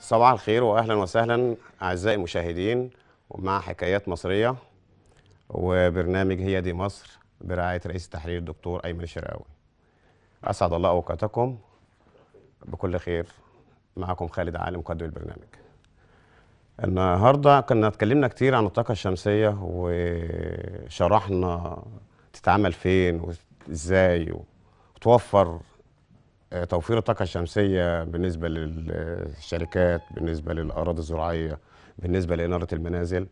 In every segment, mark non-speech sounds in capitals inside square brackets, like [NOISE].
صباح الخير واهلا وسهلا اعزائي المشاهدين مع حكايات مصريه وبرنامج هي دي مصر برعايه رئيس التحرير الدكتور ايمن الشرقاوي. اسعد الله اوقاتكم بكل خير معكم خالد عالم مقدم البرنامج. النهارده كنا اتكلمنا كتير عن الطاقه الشمسيه وشرحنا تتعمل فين وازاي وتوفر آه، توفير الطاقه الشمسيه بالنسبه للشركات بالنسبه للاراضي الزراعيه بالنسبه لاناره المنازل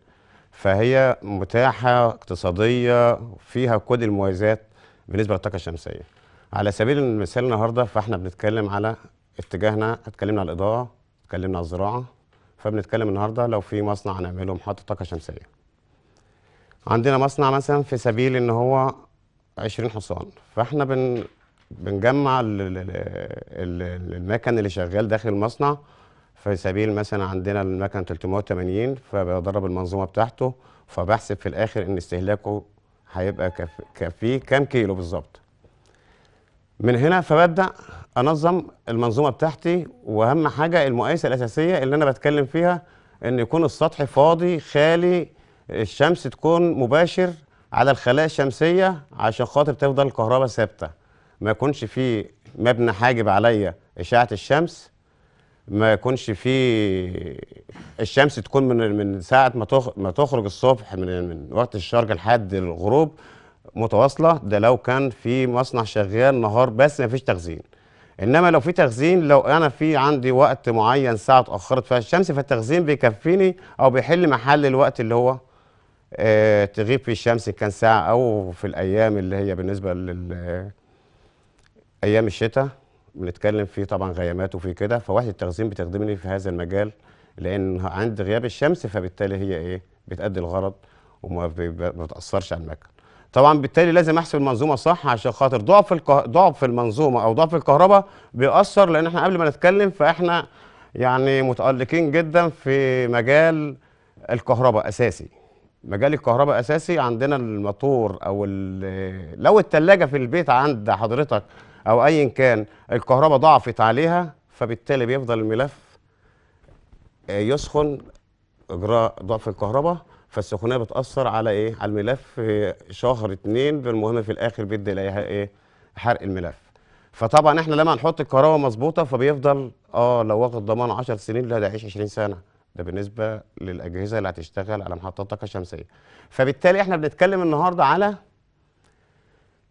فهي متاحه اقتصاديه فيها كل المميزات بالنسبه للطاقه الشمسيه على سبيل المثال النهارده فاحنا بنتكلم على اتجاهنا اتكلمنا على الاضاءه اتكلمنا على الزراعه فبنتكلم النهارده لو في مصنع هنعمله محطه طاقه شمسيه عندنا مصنع مثلا في سبيل ان هو 20 حصان فاحنا بن بنجمع المكن اللي شغال داخل المصنع في سبيل مثلا عندنا المكن 380 فبدرب المنظومه بتاعته فبحسب في الاخر ان استهلاكه هيبقى كفيه كام كيلو بالظبط من هنا فببدا انظم المنظومه بتاعتي واهم حاجه المقايسه الاساسيه اللي انا بتكلم فيها ان يكون السطح فاضي خالي الشمس تكون مباشر على الخلايا الشمسيه عشان خاطر تفضل الكهرباء ثابته ما يكونش فيه مبنى حاجب عليا اشعه الشمس ما يكونش فيه الشمس تكون من من ساعه ما ما تخرج الصبح من من وقت الشرق لحد الغروب متواصله ده لو كان في مصنع شغال نهار بس ما فيش تخزين انما لو في تخزين لو انا في عندي وقت معين ساعه اتاخرت فيها الشمس فالتخزين بيكفيني او بيحل محل الوقت اللي هو آه، تغيب فيه الشمس كان ساعه او في الايام اللي هي بالنسبه لل ايام الشتاء بنتكلم في طبعا غيامات وفي كده فوحده التخزين بتخدمني في هذا المجال لان عند غياب الشمس فبالتالي هي ايه بتأدي الغرض وما بتاثرش على المكن طبعا بالتالي لازم احسب المنظومه صح عشان خاطر ضعف الكه... ضعف المنظومه او ضعف الكهرباء بيأثر لان احنا قبل ما نتكلم فاحنا يعني متألقين جدا في مجال الكهرباء اساسي مجال الكهرباء اساسي عندنا الموتور او لو الثلاجه في البيت عند حضرتك او ايا كان الكهرباء ضعفت عليها فبالتالي بيفضل الملف آه، يسخن اجراء ضعف الكهرباء فالسخونيه بتاثر على ايه على الملف في شهر اتنين بالمهم في الاخر بيدي لها ايه حرق الملف فطبعا احنا لما هنحط الكهرباء مظبوطه فبيفضل اه لو واخد ضمان 10 سنين لا ده يعيش 20 سنه ده بالنسبه للاجهزه اللي هتشتغل على محطات الطاقه الشمسيه فبالتالي احنا بنتكلم النهارده على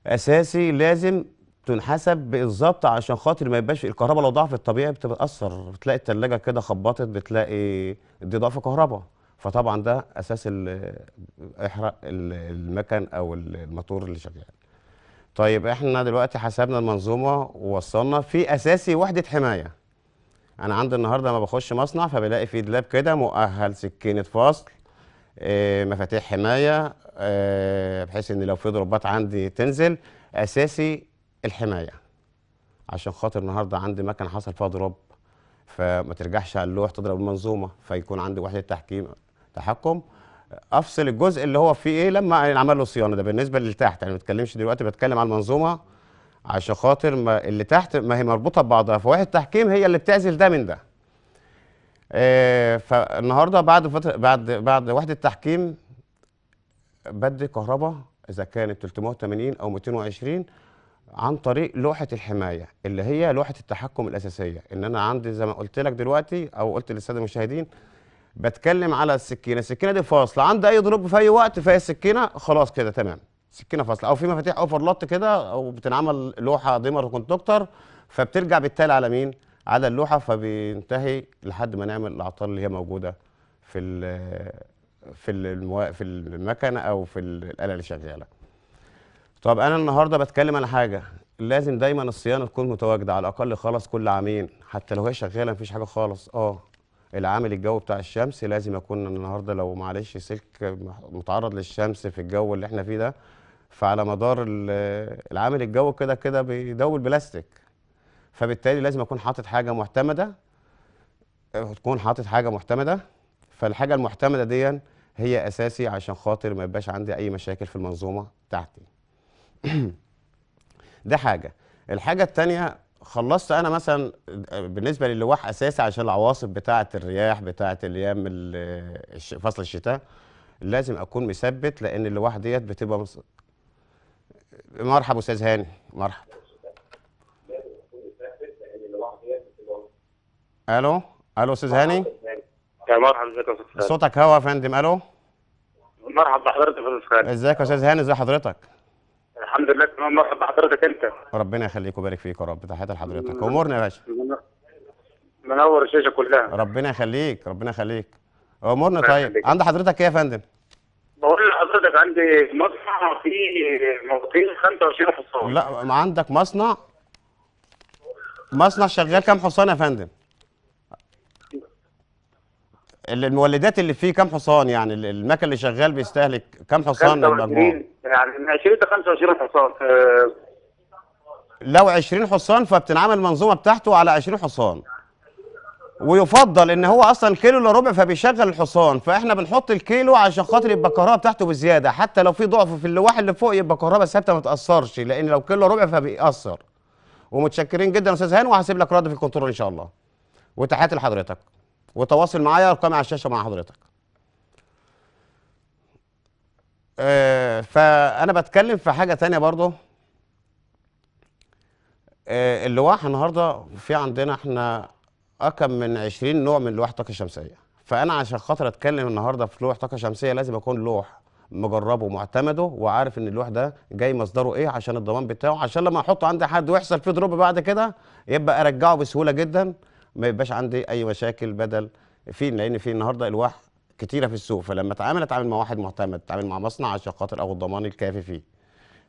اساسي لازم تنحسب بالظبط عشان خاطر ما يبقاش الكهرباء لو ضعفت طبيعي بتتاثر بتلاقي الثلاجه كده خبطت بتلاقي دي ضعف كهرباء فطبعا ده اساس احرق المكن او الموتور اللي شغال طيب احنا دلوقتي حسبنا المنظومه ووصلنا في اساسي وحده حمايه انا عندي النهارده لما بخش مصنع فبلاقي في دلاب كده مؤهل سكينه فصل آه، مفاتيح حمايه آه، بحيث ان لو في ضربات عندي تنزل اساسي الحمايه عشان خاطر النهارده عندي مكنه حصل فيها ضرب فما ترجعش على اللوح تضرب المنظومه فيكون عندي وحده تحكيم تحكم افصل الجزء اللي هو فيه ايه لما ينعمل له صيانه ده بالنسبه للي تحت انا ما بتكلمش دلوقتي بتكلم على المنظومه عشان خاطر ما اللي تحت ما هي مربوطه ببعضها فوحده التحكيم هي اللي بتعزل ده من ده آه فالنهارده بعد فتره بعد بعد وحده التحكيم بدي كهرباء اذا كانت 380 او 220 عن طريق لوحه الحمايه اللي هي لوحه التحكم الاساسيه ان انا عندي زي ما قلت لك دلوقتي او قلت للساده المشاهدين بتكلم على السكينه السكينه دي فاصله عند اي ضرب في اي وقت فهي السكينه خلاص كده تمام سكينه فاصله او في مفاتيح اوفر لوت كده او بتنعمل لوحه ديمر وكونتاكتور فبترجع بالتالي على مين على اللوحه فبينتهي لحد ما نعمل الاعطال اللي هي موجوده في في في المكنه او في الاله اللي شغاله طب انا النهارده بتكلم على حاجه لازم دايما الصيانه تكون متواجده على الاقل خلاص كل عامين حتى لو هي شغاله مفيش حاجه خالص اه العامل الجو بتاع الشمس لازم يكون النهارده لو معلش سلك متعرض للشمس في الجو اللي احنا فيه ده فعلى مدار العامل الجو كده كده بيدوب البلاستيك فبالتالي لازم اكون حاطط حاجه معتمده آه، تكون حاطط حاجه معتمده فالحاجه المعتمده دي هي اساسي عشان خاطر ما يبقاش عندي اي مشاكل في المنظومه بتاعتي [CLEARS THROAT] ده حاجه الحاجه الثانيه خلصت انا مثلا بالنسبه للواح اساسي عشان العواصف بتاعه الرياح بتاعه الايام فصل الشتاء لازم اكون مثبت لان اللواح ديت بتبقى مص... مرحب استاذ هاني مرحب الو الو استاذ هاني مرحبا ازيك يا استاذ صوتك هوا يا فندم الو مرحبا بحضرتك يا استاذ خالد ازيك يا استاذ هاني ازي حضرتك الحمد لله تمام مرحبا بحضرتك انت ربنا يخليك ويبارك فيك يا رب تحياتي لحضرتك امورنا يا باشا منور الشاشه كلها ربنا يخليك ربنا يخليك امورنا طيب عند حضرتك ايه يا فندم؟ بقول لحضرتك عندي مصنع فيه موطين 25 حصان لا عندك مصنع مصنع شغال كام حصان يا فندم؟ المولدات اللي فيه كام حصان يعني المكن اللي شغال بيستهلك كام حصان المجموع يعني من 20 ل 25 حصان آه، لو 20 حصان فبتنعمل المنظومه بتاعته على 20 حصان ويفضل ان هو اصلا كيلو الا ربع فبيشغل الحصان فاحنا بنحط الكيلو عشان خاطر يبقى الكهرباء بتاعته بزياده حتى لو في ضعف في اللواح اللي فوق يبقى الكهرباء ثابته ما تاثرش لان لو كيلو ربع فبيأثر ومتشكرين جدا يا استاذ هاني وهسيب لك رد في الكنترول ان شاء الله وتحياتي لحضرتك وتواصل معايا ارقامي على الشاشه مع حضرتك آه فانا بتكلم في حاجه تانية برضه آه اللواح النهارده في عندنا احنا اكم من 20 نوع من لوح طاقه شمسيه فانا عشان خاطر اتكلم النهارده في لوح طاقه شمسيه لازم اكون لوح مجربه ومعتمده وعارف ان اللوح ده جاي مصدره ايه عشان الضمان بتاعه عشان لما احطه عندي حد ويحصل فيه دروب بعد كده يبقى ارجعه بسهوله جدا ما يبقاش عندي اي مشاكل بدل في لان في النهارده الواح كتيره في السوق فلما اتعامل اتعامل مع واحد معتمد اتعامل مع مصنع عشان خاطر اخد ضمان الكافي فيه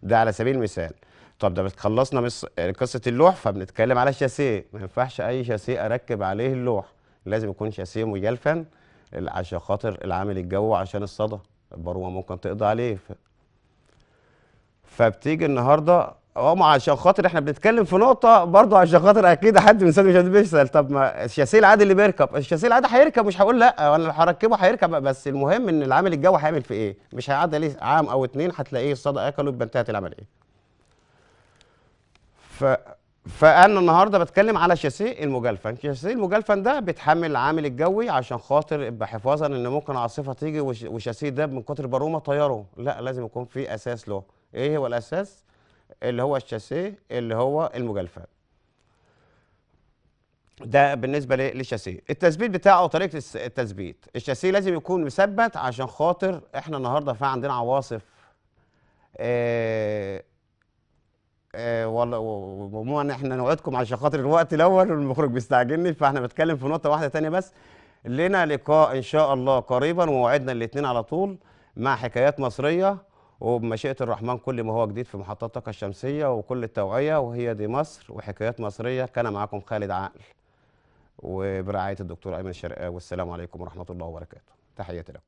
ده على سبيل المثال طب ده خلصنا مص... قصه اللوح فبنتكلم على الشاسيه ما ينفعش اي شاسيه اركب عليه اللوح لازم يكون شاسيه مجلفن عشان خاطر العامل الجو عشان الصدى البرومه ممكن تقضي عليه ف... فبتيجي النهارده اه عشان خاطر احنا بنتكلم في نقطه برضه عشان خاطر اكيد حد من الساده مش بيسال طب ما الشاسيه العادي اللي بيركب الشاسيه العادي هيركب مش هقول لا انا هركبه هيركب بس المهم ان العامل الجو هيعمل في ايه مش هيقعد عليه عام او اتنين هتلاقيه الصدى اكله يبقى انتهت العمليه. ايه ف فانا النهارده بتكلم على شاسيه المجلفن شاسيه المجلفن ده بيتحمل العامل الجوي عشان خاطر بحفاظا ان ممكن عاصفه تيجي والشاسيه ده من كتر برومه طياره لا لازم يكون في اساس له ايه هو الاساس اللي هو الشاسيه اللي هو المجلفه ده بالنسبه للشاسيه التثبيت بتاعه طريقه التثبيت الشاسيه لازم يكون مثبت عشان خاطر احنا النهارده في عندنا عواصف آه, آه، والله احنا نوعدكم عشان خاطر الوقت الاول والمخرج بيستعجلني فاحنا بنتكلم في نقطه واحده ثانيه بس لنا لقاء ان شاء الله قريبا وموعدنا الاثنين على طول مع حكايات مصريه وبمشيئة الرحمن كل ما هو جديد في محطات الطاقة الشمسية وكل التوعية وهي دي مصر وحكايات مصرية كان معاكم خالد عقل وبرعاية الدكتور أيمن شرقاوي والسلام عليكم ورحمة الله وبركاته تحياتي لكم